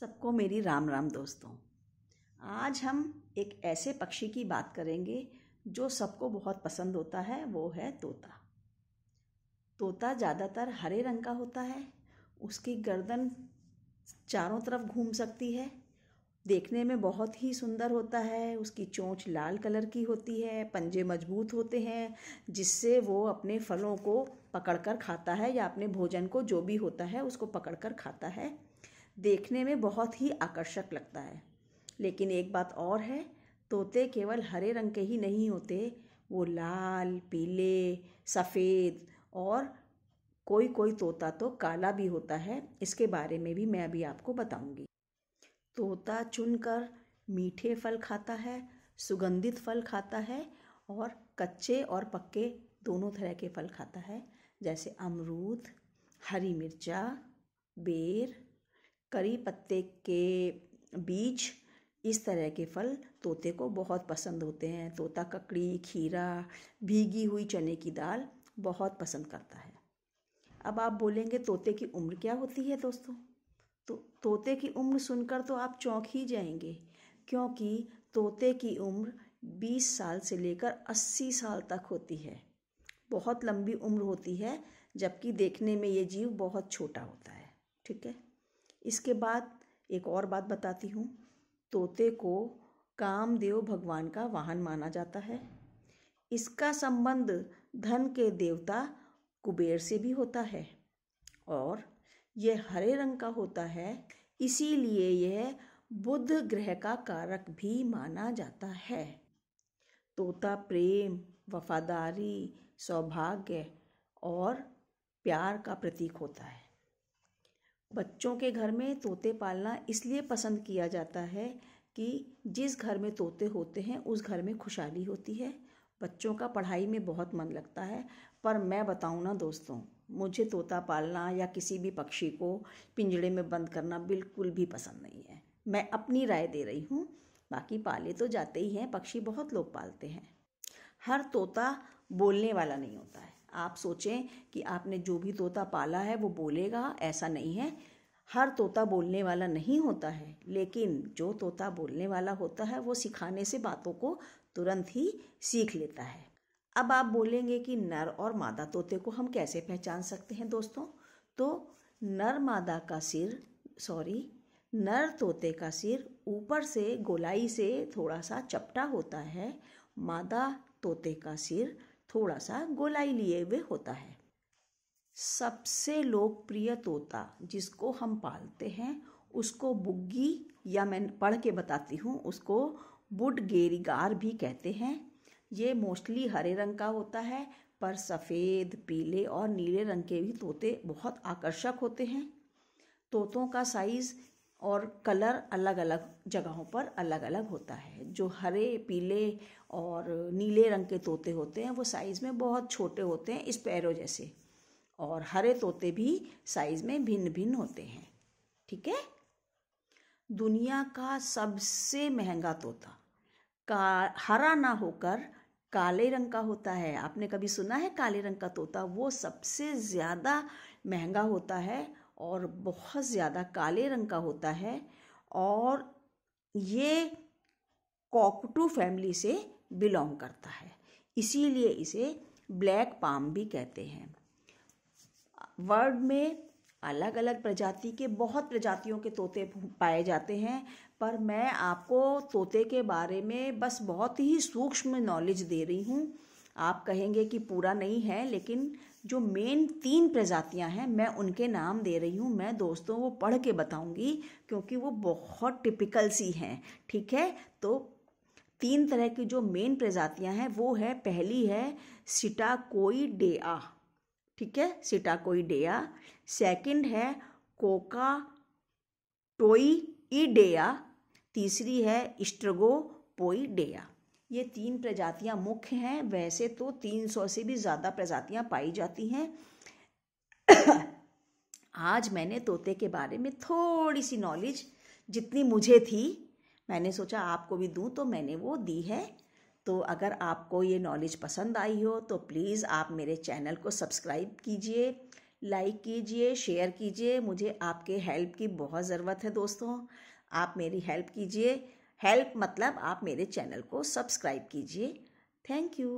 सबको मेरी राम राम दोस्तों आज हम एक ऐसे पक्षी की बात करेंगे जो सबको बहुत पसंद होता है वो है तोता तोता ज़्यादातर हरे रंग का होता है उसकी गर्दन चारों तरफ घूम सकती है देखने में बहुत ही सुंदर होता है उसकी चोंच लाल कलर की होती है पंजे मजबूत होते हैं जिससे वो अपने फलों को पकड़कर खाता है या अपने भोजन को जो भी होता है उसको पकड़कर खाता है देखने में बहुत ही आकर्षक लगता है लेकिन एक बात और है तोते केवल हरे रंग के ही नहीं होते वो लाल पीले सफ़ेद और कोई कोई तोता तो काला भी होता है इसके बारे में भी मैं अभी आपको बताऊंगी तोता चुनकर मीठे फल खाता है सुगंधित फल खाता है और कच्चे और पक्के दोनों तरह के फल खाता है जैसे अमरूद हरी मिर्चा बेर करी पत्ते के बीज इस तरह के फल तोते को बहुत पसंद होते हैं तोता ककड़ी खीरा भीगी हुई चने की दाल बहुत पसंद करता है अब आप बोलेंगे तोते की उम्र क्या होती है दोस्तों तो तोते की उम्र सुनकर तो आप चौंक ही जाएंगे क्योंकि तोते की उम्र 20 साल से लेकर 80 साल तक होती है बहुत लंबी उम्र होती है जबकि देखने में ये जीव बहुत छोटा होता है ठीक है इसके बाद एक और बात बताती हूँ तोते को कामदेव भगवान का वाहन माना जाता है इसका संबंध धन के देवता कुबेर से भी होता है और यह हरे रंग का होता है इसीलिए यह बुध ग्रह का कारक भी माना जाता है तोता प्रेम वफादारी सौभाग्य और प्यार का प्रतीक होता है बच्चों के घर में तोते पालना इसलिए पसंद किया जाता है कि जिस घर में तोते होते हैं उस घर में खुशहाली होती है बच्चों का पढ़ाई में बहुत मन लगता है पर मैं बताऊँ ना दोस्तों मुझे तोता पालना या किसी भी पक्षी को पिंजड़े में बंद करना बिल्कुल भी पसंद नहीं है मैं अपनी राय दे रही हूँ बाकी पाले तो जाते ही हैं पक्षी बहुत लोग पालते हैं हर तोता बोलने वाला नहीं होता है आप सोचें कि आपने जो भी तोता पाला है वो बोलेगा ऐसा नहीं है हर तोता बोलने वाला नहीं होता है लेकिन जो तोता बोलने वाला होता है वो सिखाने से बातों को तुरंत ही सीख लेता है अब आप बोलेंगे कि नर और मादा तोते को हम कैसे पहचान सकते हैं दोस्तों तो नर मादा का सिर सॉरी नर तोते का सिर ऊपर से गोलाई से थोड़ा सा चपटा होता है मादा तोते का सिर थोड़ा सा गोलाई लिए हुए होता है सबसे लोकप्रिय तोता जिसको हम पालते हैं उसको बुग्गी या मैं पढ़ के बताती हूँ उसको बुड गेरीगार भी कहते हैं ये मोस्टली हरे रंग का होता है पर सफ़ेद पीले और नीले रंग के भी तोते बहुत आकर्षक होते हैं तोतों का साइज़ और कलर अलग अलग जगहों पर अलग अलग होता है जो हरे पीले और नीले रंग के तोते होते हैं वो साइज़ में बहुत छोटे होते हैं इस पैरों जैसे और हरे तोते भी साइज़ में भिन्न भिन्न होते हैं ठीक है दुनिया का सबसे महंगा तोता का हरा ना होकर काले रंग का होता है आपने कभी सुना है काले रंग का तोता वो सबसे ज़्यादा महंगा होता है और बहुत ज़्यादा काले रंग का होता है और ये कॉकटू फैमिली से बिलोंग करता है इसीलिए इसे ब्लैक पाम भी कहते हैं वर्ल्ड में अलग अलग प्रजाति के बहुत प्रजातियों के तोते पाए जाते हैं पर मैं आपको तोते के बारे में बस बहुत ही सूक्ष्म नॉलेज दे रही हूँ आप कहेंगे कि पूरा नहीं है लेकिन जो मेन तीन प्रजातियां हैं मैं उनके नाम दे रही हूँ मैं दोस्तों वो पढ़ के बताऊंगी क्योंकि वो बहुत टिपिकल सी हैं ठीक है तो तीन तरह की जो मेन प्रजातियां हैं वो है पहली है डेआ ठीक है डेआ सेकंड है कोका टोई टोईडेआ तीसरी है डेआ ये तीन प्रजातियां मुख्य हैं वैसे तो 300 से भी ज़्यादा प्रजातियां पाई जाती हैं आज मैंने तोते के बारे में थोड़ी सी नॉलेज जितनी मुझे थी मैंने सोचा आपको भी दूँ तो मैंने वो दी है तो अगर आपको ये नॉलेज पसंद आई हो तो प्लीज़ आप मेरे चैनल को सब्सक्राइब कीजिए लाइक कीजिए शेयर कीजिए मुझे आपके हेल्प की बहुत ज़रूरत है दोस्तों आप मेरी हेल्प कीजिए हेल्प मतलब आप मेरे चैनल को सब्सक्राइब कीजिए थैंक यू